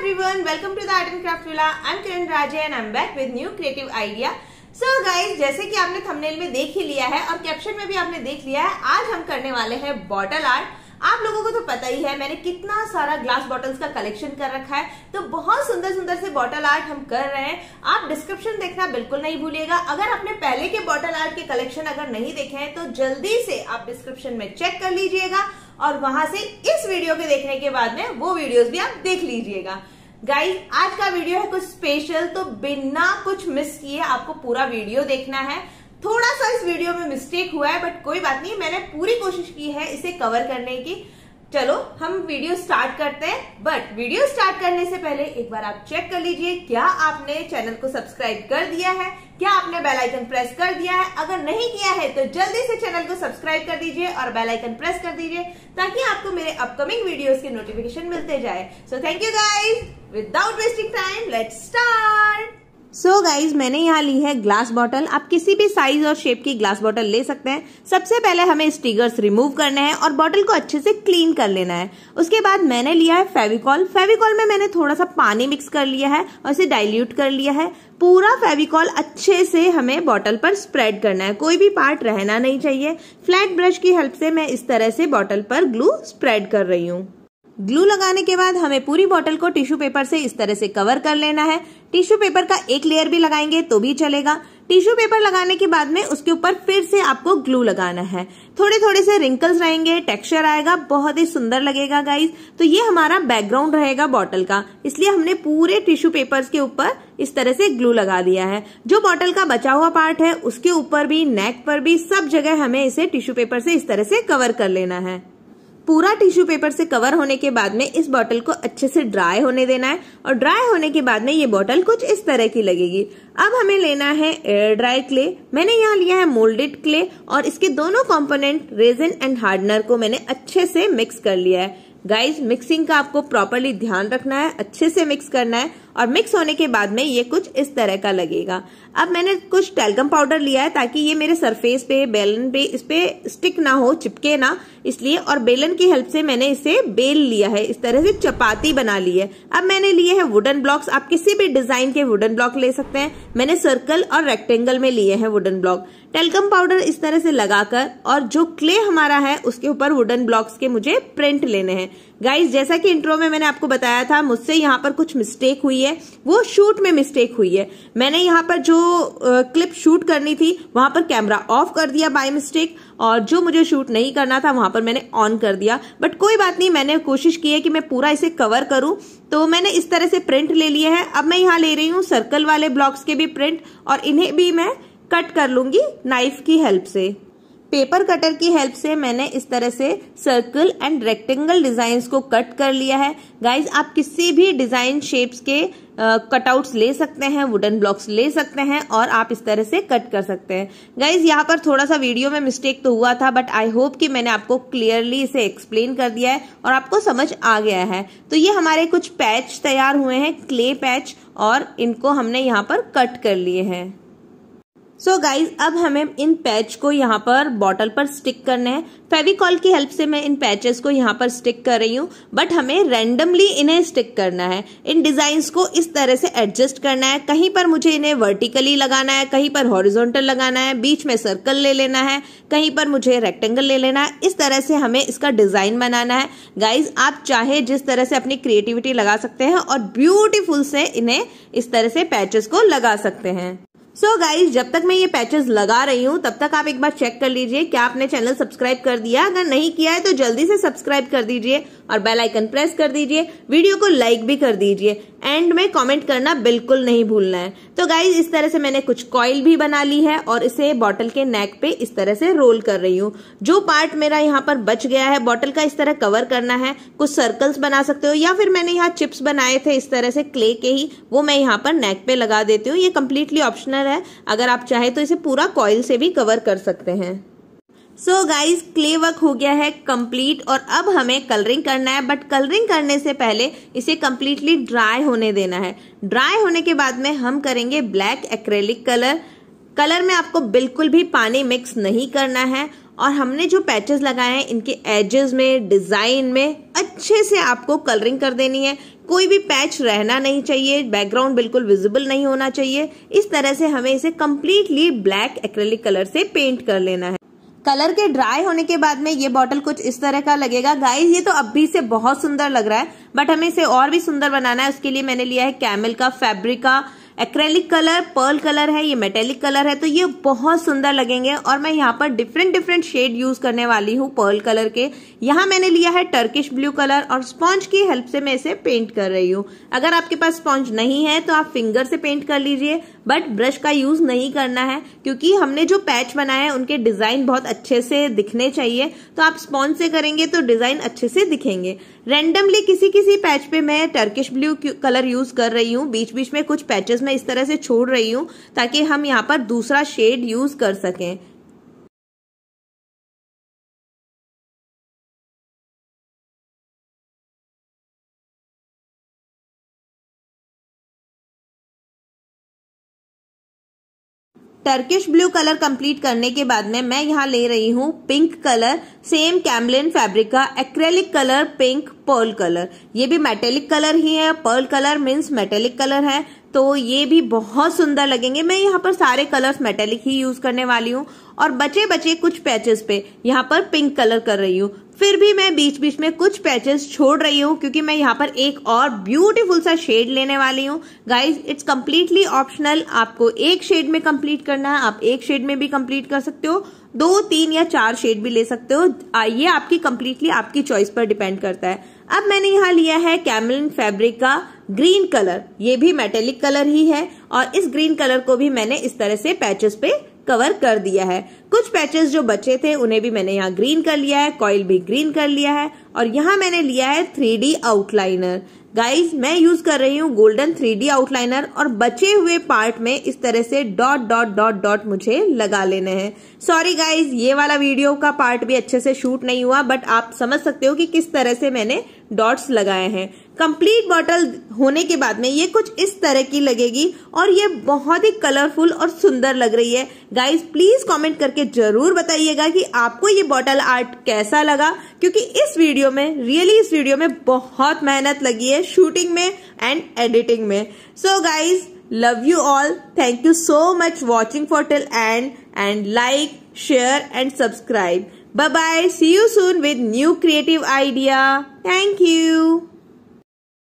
everyone welcome to the art and craft villa i'm kiran raja and i'm back with new creative idea so so guys जैसे कि आपने thumbnail में देख ही लिया है और कैप्शन में भी आपने देख लिया है आज हम करने वाले हैं बॉटल आर्ट आप लोगों को तो पता ही है मैंने कितना सारा ग्लास बॉटल्स का कलेक्शन कर रखा है तो बहुत सुंदर सुंदर से बॉटल आर्ट हम कर रहे हैं आप डिस्क्रिप्शन देखना बिल्कुल नहीं भूलिएगा अगर आपने पहले के बॉटल आर्ट के कलेक्शन अगर नहीं देखे हैं तो जल्दी से आप डिस्क्रिप्शन में चेक कर लीजिएगा और वहां से इस वीडियो के देखने के बाद में वो वीडियोस भी आप देख लीजिएगा गाइस आज का वीडियो है कुछ स्पेशल तो बिना कुछ मिस किए आपको पूरा वीडियो देखना है थोड़ा सा इस वीडियो में मिस्टेक हुआ है बट कोई बात नहीं मैंने पूरी कोशिश की है इसे कवर करने की चलो हम वीडियो स्टार्ट करते हैं बट वीडियो स्टार्ट करने से पहले एक बार आप चेक कर लीजिए क्या आपने चैनल को सब्सक्राइब कर दिया है क्या आपने बेल आइकन प्रेस कर दिया है अगर नहीं किया है तो जल्दी से चैनल को सब्सक्राइब कर दीजिए और बेल आइकन प्रेस कर दीजिए ताकि आपको मेरे अपकमिंग वीडियोस के नोटिफिकेशन मिलते जाए so thank you guys without wasting time let start so so guys मैंने यहाँ ली है ग्लास बॉटल आप किसी भी साइज और शेप की ग्लास बॉटल ले सकते हैं सबसे पहले हमें स्टिकर्स रिमूव करने हैं और बॉटल को अच्छे से क्लीन कर लेना है उसके बाद मैंने लिया है फेविकॉल फेविकॉल में मैंने थोड़ा सा पानी मिक्स कर लिया है और इसे डाइल्यूट कर लिया है पूरा फेविकॉल अच्छे से हमें बॉटल पर स्प्रेड करना है कोई भी पार्ट रहना नहीं चाहिए फ्लैट ब्रश की हेल्प से मैं इस तरह से बॉटल पर ग्लू स्प्रेड कर रही हूँ ग्लू लगाने के बाद हमें पूरी बॉटल को टिश्यू पेपर से इस तरह से कवर कर लेना है टिश्यू पेपर का एक लेयर भी लगाएंगे तो भी चलेगा टिश्यू पेपर लगाने के बाद में उसके ऊपर फिर से आपको ग्लू लगाना है थोड़े थोड़े से रिंकल्स रहेंगे टेक्सचर आएगा बहुत ही सुंदर लगेगा गाइज तो ये हमारा बैकग्राउंड रहेगा बॉटल का इसलिए हमने पूरे टिश्यू पेपर के ऊपर इस तरह से ग्लू लगा दिया है जो बॉटल का बचा हुआ पार्ट है उसके ऊपर भी नेक पर भी सब जगह हमें इसे टिश्यू पेपर से इस तरह से कवर कर लेना है पूरा टिश्यू पेपर से कवर होने के बाद में इस बॉटल को अच्छे से ड्राई होने देना है और ड्राई होने के बाद में ये बॉटल कुछ इस तरह की लगेगी अब हमें लेना है एयर ड्राई क्ले मैंने यहाँ लिया है मोल्डेड क्ले और इसके दोनों कॉम्पोनेंट रेजन एंड हार्डनर को मैंने अच्छे से मिक्स कर लिया है गाइस मिक्सिंग का आपको प्रॉपरली ध्यान रखना है अच्छे से मिक्स करना है और मिक्स होने के बाद में ये कुछ इस तरह का लगेगा अब मैंने कुछ टेलकम पाउडर लिया है ताकि ये मेरे सरफेस पे बेलन पे इस पे स्टिक ना हो चिपके ना इसलिए और बेलन की हेल्प से मैंने इसे बेल लिया है इस तरह से चपाती बना ली है अब मैंने लिए है वुडन ब्लॉक्स आप किसी भी डिजाइन के वुडन ब्लॉक ले सकते हैं मैंने सर्कल और रेक्टेंगल में लिए है वुडन ब्लॉक टेलकम पाउडर इस तरह से लगाकर और जो क्ले हमारा है उसके ऊपर वुडन ब्लॉक्स के मुझे प्रिंट लेने हैं गाइस जैसा कि इंट्रो में मैंने आपको बताया था मुझसे यहाँ पर कुछ मिस्टेक हुई है वो शूट में मिस्टेक हुई है मैंने यहाँ पर जो क्लिप शूट करनी थी वहां पर कैमरा ऑफ कर दिया बाय मिस्टेक और जो मुझे शूट नहीं करना था वहां पर मैंने ऑन कर दिया बट कोई बात नहीं मैंने कोशिश की है कि मैं पूरा इसे कवर करूं तो मैंने इस तरह से प्रिंट ले लिए हैं अब मैं यहाँ ले रही हूँ सर्कल वाले ब्लॉक्स के भी प्रिंट और इन्हें भी मैं कट कर लूंगी नाइफ की हेल्प से पेपर कटर की हेल्प से मैंने इस तरह से सर्कल एंड रेक्टेंगल डिजाइन को कट कर लिया है गाइज आप किसी भी डिजाइन शेप्स के कटआउट्स uh, ले सकते हैं वुडन ब्लॉक्स ले सकते हैं और आप इस तरह से कट कर सकते हैं गाइज यहाँ पर थोड़ा सा वीडियो में मिस्टेक तो हुआ था बट आई होप कि मैंने आपको क्लियरली इसे एक्सप्लेन कर दिया है और आपको समझ आ गया है तो ये हमारे कुछ पैच तैयार हुए हैं क्ले पैच और इनको हमने यहाँ पर कट कर लिए हैं सो so गाइज अब हमें इन पैच को यहाँ पर बॉटल पर स्टिक करना है फेविकॉल की हेल्प से मैं इन पैचेस को यहाँ पर स्टिक कर रही हूँ बट हमें रैंडमली इन्हें स्टिक करना है इन डिजाइन को इस तरह से एडजस्ट करना है कहीं पर मुझे इन्हें वर्टिकली लगाना है कहीं पर हॉरिजोंटल लगाना है बीच में सर्कल ले लेना है कहीं पर मुझे रेक्टेंगल ले लेना है इस तरह से हमें इसका डिजाइन बनाना है गाइज आप चाहे जिस तरह से अपनी क्रिएटिविटी लगा सकते हैं और ब्यूटीफुल से इन्हें इस तरह से पैचेस को लगा सकते हैं सो so गाइज जब तक मैं ये पैचेस लगा रही हूँ तब तक आप एक बार चेक कर लीजिए क्या आपने चैनल सब्सक्राइब कर दिया अगर नहीं किया है तो जल्दी से सब्सक्राइब कर दीजिए और बेल आइकन प्रेस कर दीजिए वीडियो को लाइक भी कर दीजिए एंड में कमेंट करना बिल्कुल नहीं भूलना है तो गाइज इस तरह से मैंने कुछ कॉयल भी बना ली है और इसे बॉटल के नेक पे इस तरह से रोल कर रही हूँ जो पार्ट मेरा यहाँ पर बच गया है बॉटल का इस तरह कवर करना है कुछ सर्कल्स बना सकते हो या फिर मैंने यहाँ चिप्स बनाए थे इस तरह से क्ले के ही वो मैं यहाँ पर नेक पे लगा देती हूँ ये कम्प्लीटली ऑप्शनल है अगर आप चाहे तो इसे पूरा कॉयल से भी कवर कर सकते हैं सो गाइज क्ले वर्क हो गया है कम्प्लीट और अब हमें कलरिंग करना है बट कलरिंग करने से पहले इसे कम्प्लीटली ड्राई होने देना है ड्राई होने के बाद में हम करेंगे ब्लैक एक्रेलिक कलर कलर में आपको बिल्कुल भी पानी मिक्स नहीं करना है और हमने जो पैचेस लगाए हैं इनके एजेस में डिज़ाइन में अच्छे से आपको कलरिंग कर देनी है कोई भी पैच रहना नहीं चाहिए बैकग्राउंड बिल्कुल विजिबल नहीं होना चाहिए इस तरह से हमें इसे कम्प्लीटली ब्लैक एक्रेलिक कलर से पेंट कर लेना है कलर के ड्राई होने के बाद में ये बॉटल कुछ इस तरह का लगेगा गाइस ये तो अभी से बहुत सुंदर लग रहा है बट हमें इसे और भी सुंदर बनाना है उसके लिए मैंने लिया है कैमल का फैब्रिक का एक्रेलिक कलर पर्ल कलर है ये मेटेलिक कलर है तो ये बहुत सुंदर लगेंगे और मैं यहाँ पर डिफरेंट डिफरेंट शेड यूज करने वाली हूँ पर्ल कलर के यहाँ मैंने लिया है टर्किश ब्लू कलर और स्पॉन्ज की हेल्प से मैं इसे पेंट कर रही हूँ अगर आपके पास स्पॉन्ज नहीं है तो आप फिंगर से पेंट कर लीजिए बट ब्रश का यूज नहीं करना है क्योंकि हमने जो पैच बनाया है उनके डिजाइन बहुत अच्छे से दिखने चाहिए तो आप स्पॉन्ज से करेंगे तो डिजाइन अच्छे से दिखेंगे रेंडमली किसी किसी पैच पे मैं टर्किश ब्लू कलर यूज कर रही हूँ बीच बीच में कुछ पैचेस मैं इस तरह से छोड़ रही हूँ ताकि हम यहाँ पर दूसरा शेड यूज कर सकें टर्किश ब्लू कलर कंप्लीट करने के बाद में मैं यहाँ ले रही हूँ pink colour same Camlin fabric का acrylic colour pink pearl colour ये भी मेटेलिक कलर ही है pearl colour means metallic colour है तो ये भी बहुत सुंदर लगेंगे मैं यहाँ पर सारे कलर्स मेटेलिक ही यूज करने वाली हूँ और बचे बचे कुछ पैचेस पे यहाँ पर पिंक कलर कर रही हूँ फिर भी मैं बीच बीच में कुछ पैचेस छोड़ रही हूँ क्योंकि मैं यहाँ पर एक और ब्यूटीफुल सा शेड लेने वाली हूँ गाइज इट्स कम्प्लीटली ऑप्शनल आपको एक शेड में कम्प्लीट करना है आप एक शेड में भी कम्प्लीट कर सकते हो दो तीन या चार शेड भी ले सकते हो ये आपकी कम्प्लीटली आपकी चॉइस पर डिपेंड करता है अब मैंने यहाँ लिया है कैमलिन फैब्रिक का ग्रीन कलर ये भी मेटेलिक कलर ही है और इस ग्रीन कलर को भी मैंने इस तरह से पैचेस पे कवर कर दिया है कुछ पैचेस जो बचे थे उन्हें भी मैंने यहाँ ग्रीन कर लिया है कॉइल भी ग्रीन कर लिया है और यहाँ मैंने लिया है थ्री आउटलाइनर गाइज मैं यूज कर रही हूँ गोल्डन थ्री आउटलाइनर और बचे हुए पार्ट में इस तरह से डॉट डॉट डॉट डॉट मुझे लगा लेने हैं सॉरी गाइज ये वाला वीडियो का पार्ट भी अच्छे से शूट नहीं हुआ बट आप समझ सकते हो कि किस तरह से मैंने डॉट्स लगाए हैं कंप्लीट बॉटल होने के बाद में ये कुछ इस तरह की लगेगी और ये बहुत ही कलरफुल और सुंदर लग रही है गाइस प्लीज कमेंट करके जरूर बताइएगा कि आपको ये बॉटल आर्ट कैसा लगा क्योंकि इस वीडियो में रियली इस वीडियो में बहुत मेहनत लगी है शूटिंग में एंड एडिटिंग में so guys love you all thank you so much watching for till end and like share and subscribe bye bye see you soon with new creative idea thank you